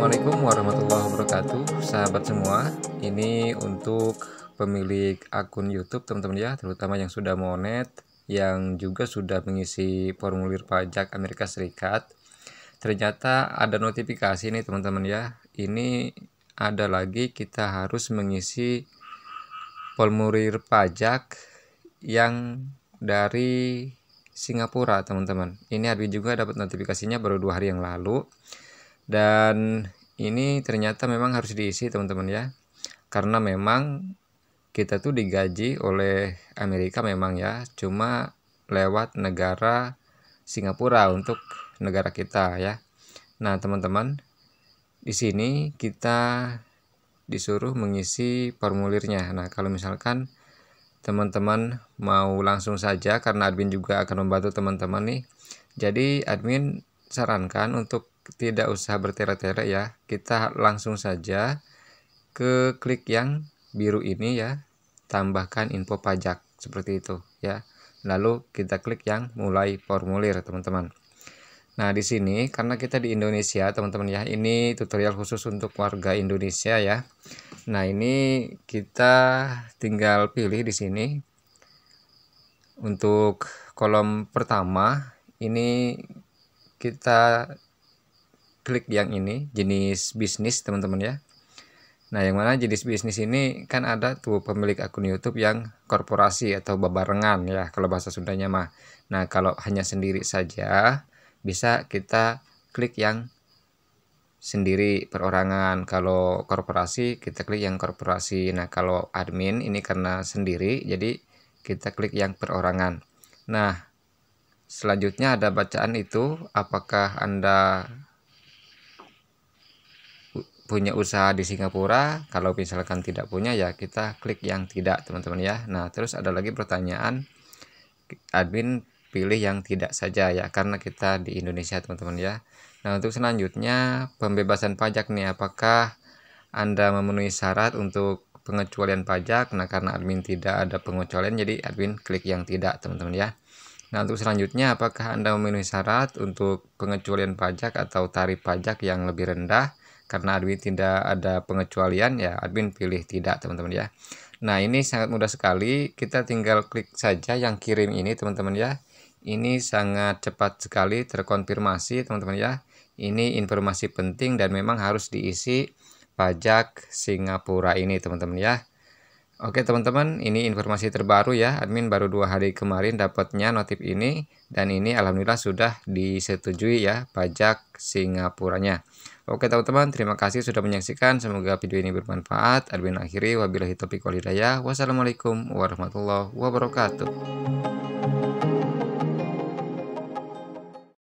Assalamualaikum warahmatullahi wabarakatuh Sahabat semua Ini untuk pemilik akun youtube teman-teman ya Terutama yang sudah monet Yang juga sudah mengisi formulir pajak Amerika Serikat Ternyata ada notifikasi nih teman-teman ya Ini ada lagi kita harus mengisi formulir pajak Yang dari Singapura teman-teman Ini hari juga dapat notifikasinya baru dua hari yang lalu dan ini ternyata memang harus diisi teman-teman ya karena memang kita tuh digaji oleh Amerika memang ya cuma lewat negara Singapura untuk negara kita ya nah teman-teman di sini kita disuruh mengisi formulirnya nah kalau misalkan teman-teman mau langsung saja karena admin juga akan membantu teman-teman nih jadi admin sarankan untuk tidak usah bertele-tele ya kita langsung saja ke klik yang biru ini ya tambahkan info pajak seperti itu ya lalu kita klik yang mulai formulir teman-teman nah di sini karena kita di Indonesia teman-teman ya ini tutorial khusus untuk warga Indonesia ya nah ini kita tinggal pilih di sini untuk kolom pertama ini kita klik yang ini jenis bisnis teman-teman ya nah yang mana jenis bisnis ini kan ada tuh pemilik akun YouTube yang korporasi atau babarengan ya kalau bahasa Sundanya mah nah kalau hanya sendiri saja bisa kita klik yang sendiri perorangan kalau korporasi kita klik yang korporasi nah kalau admin ini karena sendiri jadi kita klik yang perorangan nah selanjutnya ada bacaan itu apakah anda punya usaha di Singapura kalau misalkan tidak punya ya kita klik yang tidak teman-teman ya nah terus ada lagi pertanyaan admin pilih yang tidak saja ya karena kita di Indonesia teman-teman ya nah untuk selanjutnya pembebasan pajak nih apakah anda memenuhi syarat untuk pengecualian pajak nah karena admin tidak ada pengecualian jadi admin klik yang tidak teman-teman ya Nah, untuk selanjutnya, apakah Anda memenuhi syarat untuk pengecualian pajak atau tarif pajak yang lebih rendah? karena admin tidak ada pengecualian ya admin pilih tidak teman-teman ya nah ini sangat mudah sekali kita tinggal klik saja yang kirim ini teman-teman ya ini sangat cepat sekali terkonfirmasi teman-teman ya ini informasi penting dan memang harus diisi pajak Singapura ini teman-teman ya Oke teman-teman, ini informasi terbaru ya. Admin baru dua hari kemarin dapatnya notif ini dan ini alhamdulillah sudah disetujui ya pajak Singapuranya. Oke teman-teman, terima kasih sudah menyaksikan. Semoga video ini bermanfaat. Admin akhiri wabillahi taufiq walhidayah. Wassalamualaikum warahmatullahi wabarakatuh.